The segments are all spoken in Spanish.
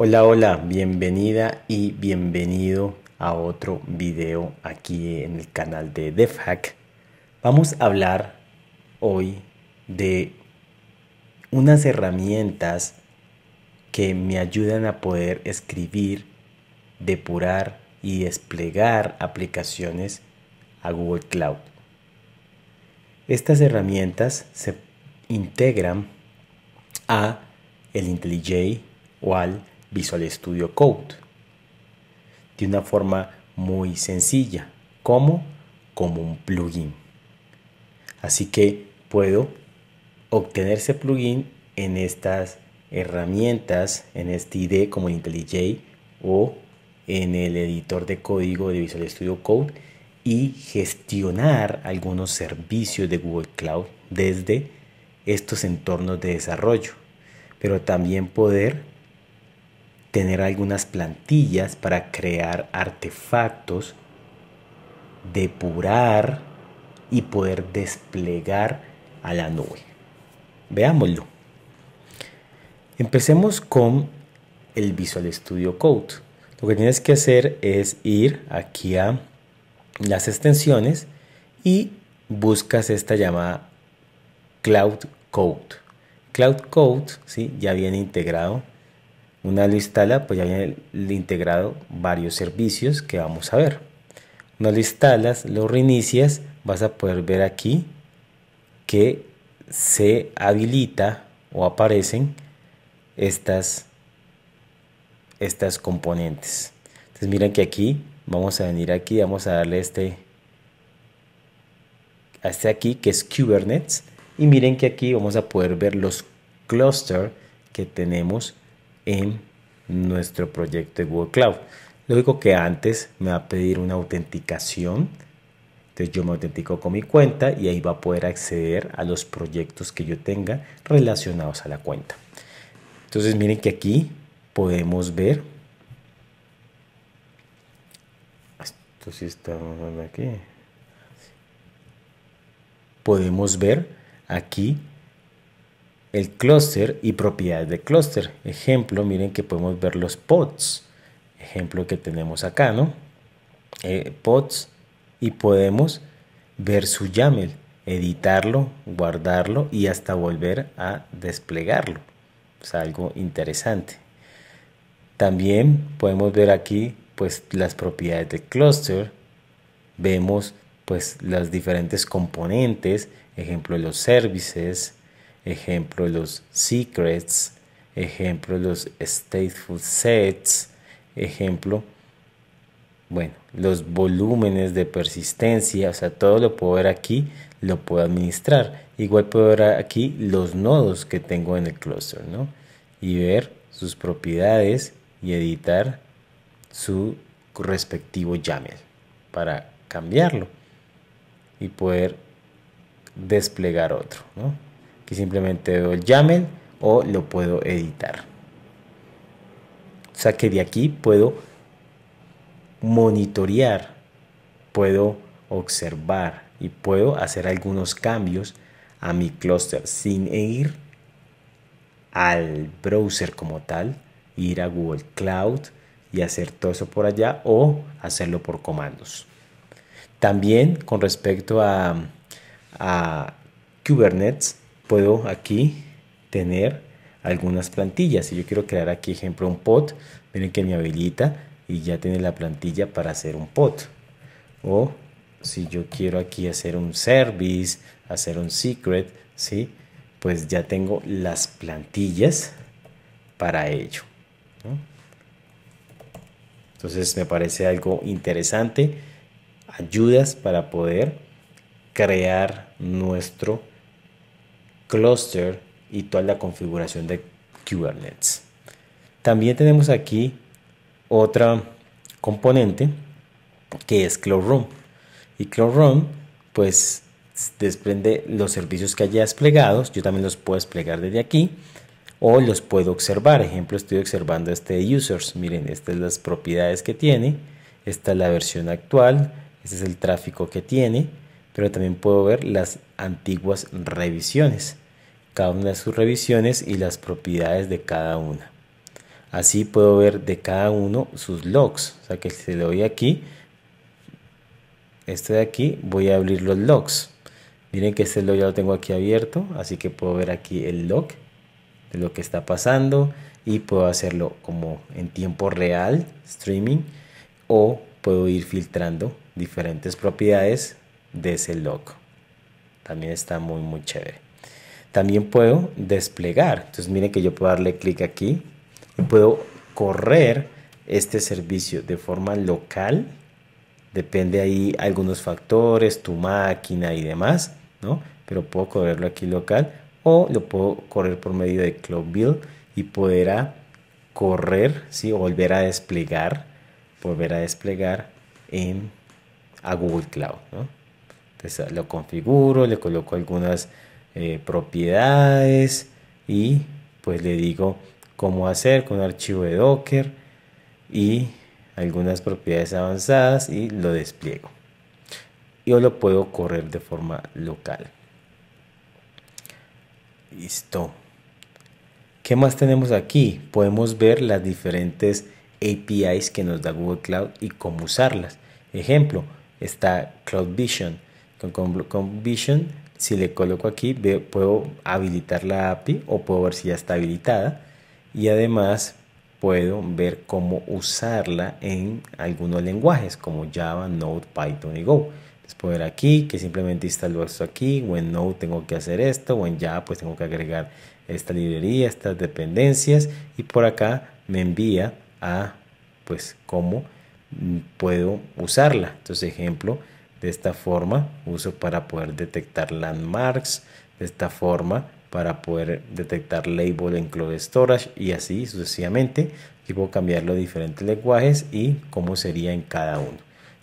Hola, hola, bienvenida y bienvenido a otro video aquí en el canal de DevHack. Vamos a hablar hoy de unas herramientas que me ayudan a poder escribir, depurar y desplegar aplicaciones a Google Cloud. Estas herramientas se integran a el IntelliJ o al Visual Studio Code de una forma muy sencilla, como como un plugin. Así que puedo obtener ese plugin en estas herramientas, en este IDE como IntelliJ o en el editor de código de Visual Studio Code y gestionar algunos servicios de Google Cloud desde estos entornos de desarrollo, pero también poder tener algunas plantillas para crear artefactos, depurar y poder desplegar a la nube. Veámoslo. Empecemos con el Visual Studio Code. Lo que tienes que hacer es ir aquí a las extensiones y buscas esta llamada Cloud Code. Cloud Code ¿sí? ya viene integrado una lo instala, pues ya viene integrado varios servicios que vamos a ver. Una lo instalas, lo reinicias, vas a poder ver aquí que se habilita o aparecen estas, estas componentes. Entonces miren que aquí vamos a venir aquí, vamos a darle este, a este aquí que es Kubernetes y miren que aquí vamos a poder ver los clusters que tenemos en nuestro proyecto de Google Cloud. Lógico que antes me va a pedir una autenticación. Entonces yo me autentico con mi cuenta y ahí va a poder acceder a los proyectos que yo tenga relacionados a la cuenta. Entonces miren que aquí podemos ver. Esto sí está aquí. Podemos ver aquí el clúster y propiedades de cluster Ejemplo, miren que podemos ver los pods. Ejemplo que tenemos acá, ¿no? Eh, pods y podemos ver su YAML, editarlo, guardarlo y hasta volver a desplegarlo. Es algo interesante. También podemos ver aquí pues las propiedades de cluster, vemos pues las diferentes componentes, ejemplo los services, ejemplo los secrets, ejemplo los stateful sets, ejemplo, bueno, los volúmenes de persistencia, o sea, todo lo puedo ver aquí, lo puedo administrar. Igual puedo ver aquí los nodos que tengo en el cluster ¿no? Y ver sus propiedades y editar su respectivo YAML para cambiarlo y poder desplegar otro, ¿no? que simplemente lo llamen o lo puedo editar. O sea que de aquí puedo monitorear, puedo observar y puedo hacer algunos cambios a mi cluster sin ir al browser como tal, ir a Google Cloud y hacer todo eso por allá o hacerlo por comandos. También con respecto a Kubernetes, puedo aquí tener algunas plantillas. Si yo quiero crear aquí, ejemplo, un pot miren que me habilita y ya tiene la plantilla para hacer un pot O si yo quiero aquí hacer un service, hacer un secret, ¿sí? Pues ya tengo las plantillas para ello. Entonces me parece algo interesante. Ayudas para poder crear nuestro cluster y toda la configuración de Kubernetes. También tenemos aquí otra componente que es Cloud Y Cloud pues desprende los servicios que haya desplegados. Yo también los puedo desplegar desde aquí o los puedo observar. Ejemplo, estoy observando este users. Miren, estas son las propiedades que tiene. Esta es la versión actual. Este es el tráfico que tiene. Pero también puedo ver las antiguas revisiones, cada una de sus revisiones y las propiedades de cada una. Así puedo ver de cada uno sus logs. O sea que si le doy aquí, este de aquí, voy a abrir los logs. Miren que este log ya lo tengo aquí abierto, así que puedo ver aquí el log de lo que está pasando y puedo hacerlo como en tiempo real, streaming, o puedo ir filtrando diferentes propiedades de ese log. También está muy, muy chévere. También puedo desplegar. Entonces miren que yo puedo darle clic aquí y puedo correr este servicio de forma local. Depende ahí algunos factores, tu máquina y demás, ¿no? Pero puedo correrlo aquí local o lo puedo correr por medio de Cloud Build y poder correr, ¿sí? volver a desplegar, volver a desplegar en a Google Cloud, ¿no? Pues, lo configuro, le coloco algunas eh, propiedades y pues le digo cómo hacer con un archivo de Docker y algunas propiedades avanzadas y lo despliego. Yo lo puedo correr de forma local. Listo. ¿Qué más tenemos aquí? Podemos ver las diferentes APIs que nos da Google Cloud y cómo usarlas. Ejemplo, está Cloud Vision con, con, Vision, si le coloco aquí, puedo habilitar la API o puedo ver si ya está habilitada. Y además puedo ver cómo usarla en algunos lenguajes como Java, Node, Python y Go. Entonces puedo ver aquí que simplemente instalo esto aquí, o en Node tengo que hacer esto, o en Java pues tengo que agregar esta librería, estas dependencias y por acá me envía a pues cómo mm, puedo usarla. Entonces ejemplo, de esta forma uso para poder detectar landmarks, de esta forma para poder detectar label en Cloud Storage y así sucesivamente. y puedo cambiar los diferentes lenguajes y cómo sería en cada uno.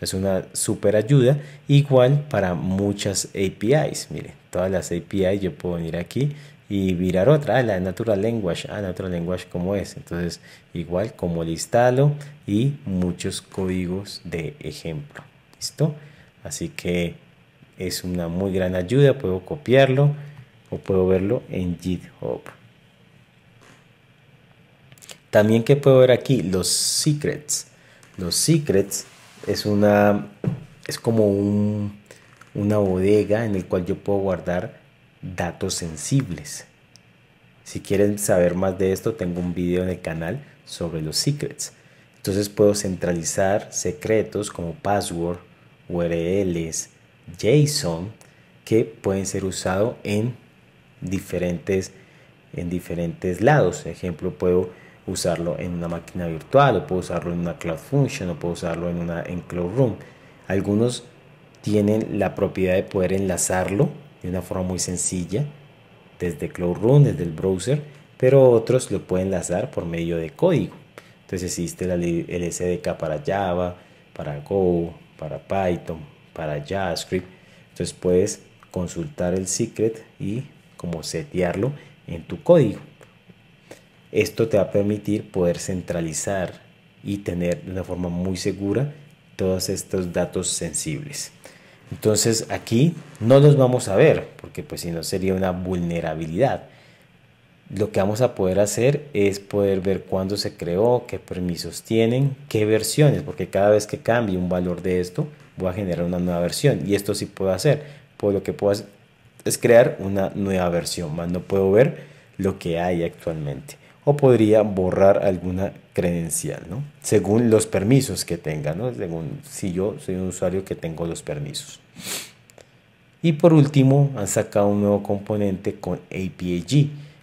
Es una super ayuda, igual para muchas APIs. Miren, todas las APIs yo puedo venir aquí y mirar otra, ah, la Natural Language, ah, Natural Language como es. Entonces, igual como le instalo y muchos códigos de ejemplo. ¿Listo? Así que es una muy gran ayuda, puedo copiarlo o puedo verlo en GitHub. También que puedo ver aquí los secrets. Los secrets es una es como una bodega en el cual yo puedo guardar datos sensibles. Si quieren saber más de esto, tengo un video en el canal sobre los secrets. Entonces puedo centralizar secretos como password, URLs, JSON, que pueden ser usados en diferentes, en diferentes lados. Por ejemplo, puedo usarlo en una máquina virtual, o puedo usarlo en una Cloud Function, o puedo usarlo en, una, en Cloud Room. Algunos tienen la propiedad de poder enlazarlo de una forma muy sencilla desde Cloud Room, desde el browser, pero otros lo pueden enlazar por medio de código. Entonces existe el sdk para Java, para Go, para Python, para JavaScript. Entonces puedes consultar el secret y como setearlo en tu código. Esto te va a permitir poder centralizar y tener de una forma muy segura todos estos datos sensibles. Entonces aquí no los vamos a ver porque pues si no sería una vulnerabilidad lo que vamos a poder hacer es poder ver cuándo se creó, qué permisos tienen, qué versiones, porque cada vez que cambie un valor de esto, voy a generar una nueva versión. Y esto sí puedo hacer. Pues lo que puedo hacer es crear una nueva versión, más no puedo ver lo que hay actualmente. O podría borrar alguna credencial, ¿no? Según los permisos que tenga, ¿no? Según si yo soy un usuario que tengo los permisos. Y por último, han sacado un nuevo componente con API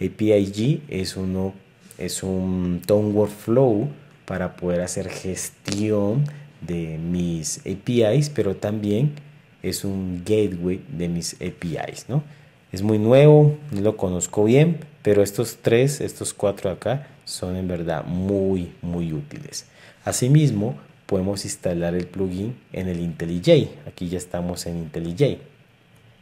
APIG es, uno, es un Tone Workflow para poder hacer gestión de mis APIs, pero también es un gateway de mis APIs, ¿no? Es muy nuevo, no lo conozco bien, pero estos tres, estos cuatro acá, son en verdad muy, muy útiles. Asimismo, podemos instalar el plugin en el IntelliJ. Aquí ya estamos en IntelliJ.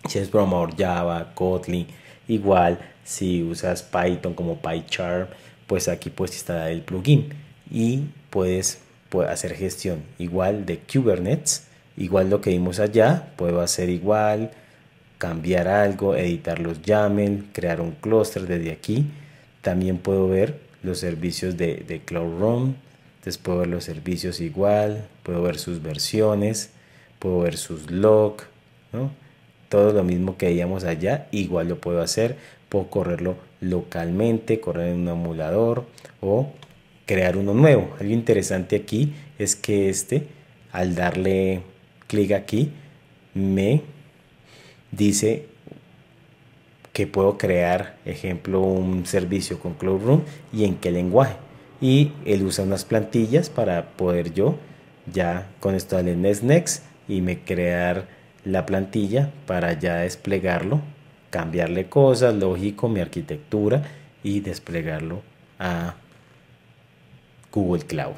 Si es programador Java, Kotlin, igual si usas Python como PyCharm, pues aquí puedes está el plugin y puedes, hacer gestión igual de Kubernetes, igual lo que vimos allá, puedo hacer igual, cambiar algo, editar los YAML, crear un clúster desde aquí. También puedo ver los servicios de, de Cloud Run, entonces puedo ver los servicios igual, puedo ver sus versiones, puedo ver sus logs ¿no? todo lo mismo que veíamos allá, igual lo puedo hacer. Puedo correrlo localmente, correr en un emulador o crear uno nuevo. Algo interesante aquí es que este, al darle clic aquí, me dice que puedo crear, ejemplo, un servicio con Cloudroom y en qué lenguaje. Y él usa unas plantillas para poder yo, ya con esto darle Next Next y me crear la plantilla para ya desplegarlo, cambiarle cosas, lógico, mi arquitectura y desplegarlo a Google Cloud.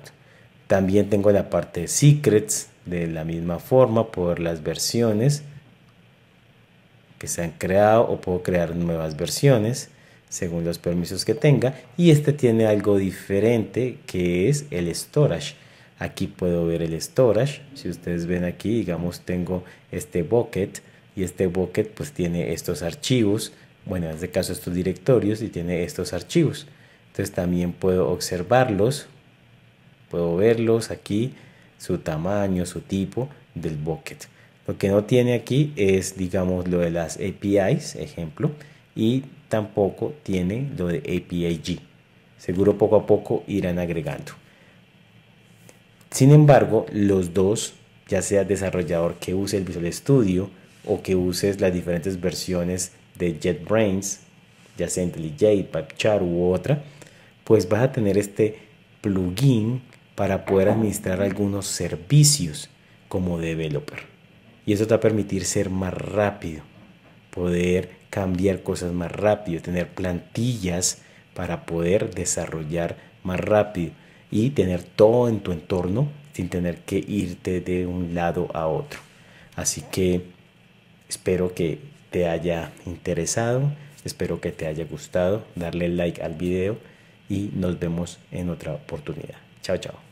También tengo la parte de Secrets de la misma forma, por las versiones que se han creado o puedo crear nuevas versiones según los permisos que tenga. Y este tiene algo diferente que es el storage Aquí puedo ver el storage. Si ustedes ven aquí, digamos, tengo este bucket y este bucket pues tiene estos archivos. Bueno, en este caso estos directorios y tiene estos archivos. Entonces también puedo observarlos. Puedo verlos aquí, su tamaño, su tipo del bucket. Lo que no tiene aquí es, digamos, lo de las APIs, ejemplo, y tampoco tiene lo de APIG. Seguro poco a poco irán agregando. Sin embargo, los dos, ya sea desarrollador que use el Visual Studio o que uses las diferentes versiones de JetBrains, ya sea IntelliJ, PipeChar u otra, pues vas a tener este plugin para poder administrar algunos servicios como developer. Y eso te va a permitir ser más rápido, poder cambiar cosas más rápido, tener plantillas para poder desarrollar más rápido y tener todo en tu entorno sin tener que irte de un lado a otro. Así que espero que te haya interesado, espero que te haya gustado, darle like al video y nos vemos en otra oportunidad. Chao, chao.